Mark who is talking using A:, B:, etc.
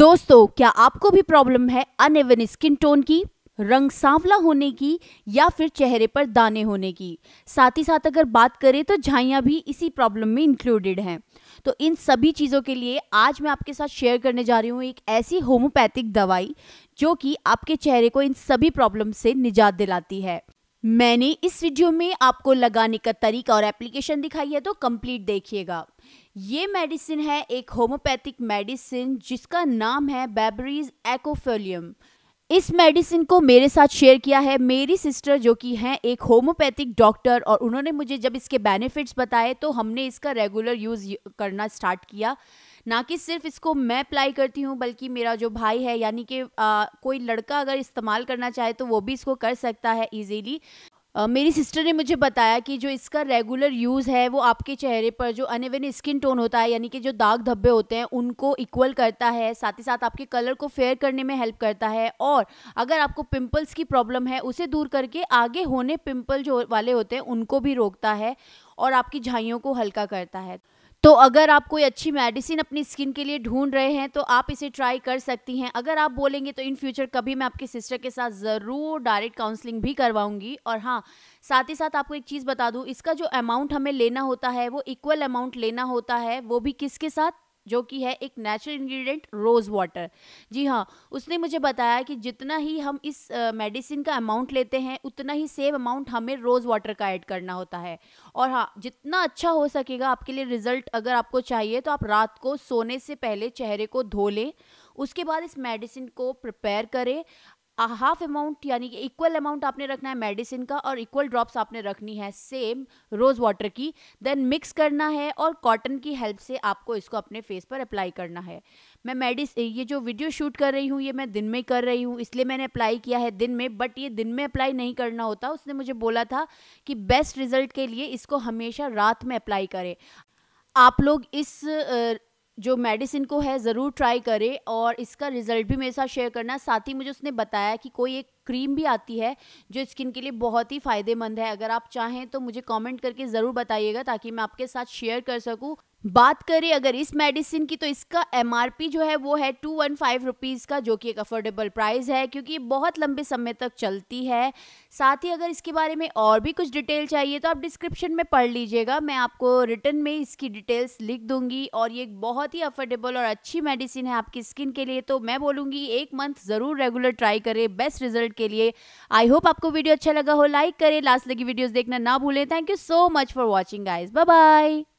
A: दोस्तों क्या आपको भी प्रॉब्लम है अनएवन स्किन टोन की रंग सांवला होने की या फिर चेहरे पर दाने होने की साथ ही साथ अगर बात करें तो झाइयाँ भी इसी प्रॉब्लम में इंक्लूडेड हैं तो इन सभी चीज़ों के लिए आज मैं आपके साथ शेयर करने जा रही हूँ एक ऐसी होम्योपैथिक दवाई जो कि आपके चेहरे को इन सभी प्रॉब्लम से निजात दिलाती है मैंने इस वीडियो में आपको लगाने का तरीका और एप्लीकेशन दिखाई है तो कंप्लीट देखिएगा ये मेडिसिन है एक होम्योपैथिक मेडिसिन जिसका नाम है बेबरीज एकोफेलियम इस मेडिसिन को मेरे साथ शेयर किया है मेरी सिस्टर जो कि हैं एक होम्योपैथिक डॉक्टर और उन्होंने मुझे जब इसके बेनिफिट्स बताए तो हमने इसका रेगुलर यूज़ करना स्टार्ट किया ना कि सिर्फ इसको मैं अप्लाई करती हूँ बल्कि मेरा जो भाई है यानी कि कोई लड़का अगर इस्तेमाल करना चाहे तो वो भी इसको कर सकता है ईजीली Uh, मेरी सिस्टर ने मुझे बताया कि जो इसका रेगुलर यूज़ है वो आपके चेहरे पर जो अनएवन स्किन टोन होता है यानी कि जो दाग धब्बे होते हैं उनको इक्वल करता है साथ ही साथ आपके कलर को फेयर करने में हेल्प करता है और अगर आपको पिंपल्स की प्रॉब्लम है उसे दूर करके आगे होने पिंपल जो वाले होते हैं उनको भी रोकता है और आपकी झाइयों को हल्का करता है तो अगर आप कोई अच्छी मेडिसिन अपनी स्किन के लिए ढूंढ रहे हैं तो आप इसे ट्राई कर सकती हैं अगर आप बोलेंगे तो इन फ्यूचर कभी मैं आपके सिस्टर के साथ ज़रूर डायरेक्ट काउंसलिंग भी करवाऊंगी और हाँ साथ ही साथ आपको एक चीज़ बता दूँ इसका जो अमाउंट हमें लेना होता है वो इक्वल अमाउंट लेना होता है वो भी किसके साथ जो कि है एक नेचुरल इंग्रेडिएंट रोज़ वाटर जी हाँ उसने मुझे बताया कि जितना ही हम इस मेडिसिन का अमाउंट लेते हैं उतना ही सेम अमाउंट हमें रोज़ वाटर का ऐड करना होता है और हाँ जितना अच्छा हो सकेगा आपके लिए रिजल्ट अगर आपको चाहिए तो आप रात को सोने से पहले चेहरे को धो लें उसके बाद इस मेडिसिन को प्रिपेयर करें हाफ अमाउंट यानी कि इक्वल अमाउंट आपने रखना है मेडिसिन का और इक्वल ड्रॉप्स आपने रखनी है सेम रोज़ वाटर की देन मिक्स करना है और कॉटन की हेल्प से आपको इसको अपने फेस पर अप्लाई करना है मैं मेडिस ये जो वीडियो शूट कर रही हूँ ये मैं दिन में कर रही हूँ इसलिए मैंने अप्लाई किया है दिन में बट ये दिन में अप्लाई नहीं करना होता उसने मुझे बोला था कि बेस्ट रिजल्ट के लिए इसको हमेशा रात में अप्लाई करें आप लोग इस जो मेडिसिन को है ज़रूर ट्राई करें और इसका रिज़ल्ट भी मेरे साथ शेयर करना साथ ही मुझे उसने बताया कि कोई एक क्रीम भी आती है जो स्किन के लिए बहुत ही फ़ायदेमंद है अगर आप चाहें तो मुझे कमेंट करके ज़रूर बताइएगा ताकि मैं आपके साथ शेयर कर सकूं बात करें अगर इस मेडिसिन की तो इसका एम जो है वो है टू वन फाइव रुपीज़ का जो कि एक अफोर्डेबल प्राइस है क्योंकि ये बहुत लंबे समय तक चलती है साथ ही अगर इसके बारे में और भी कुछ डिटेल चाहिए तो आप डिस्क्रिप्शन में पढ़ लीजिएगा मैं आपको रिटर्न में इसकी डिटेल्स लिख दूंगी और ये बहुत ही अफोर्डेबल और अच्छी मेडिसिन है आपकी स्किन के लिए तो मैं बोलूँगी एक मंथ ज़रूर रेगुलर ट्राई करें बेस्ट रिजल्ट के लिए आई होप आपको वीडियो अच्छा लगा हो लाइक करें लास्ट लगी वीडियोस देखना ना भूलें thank you so much for watching guys bye bye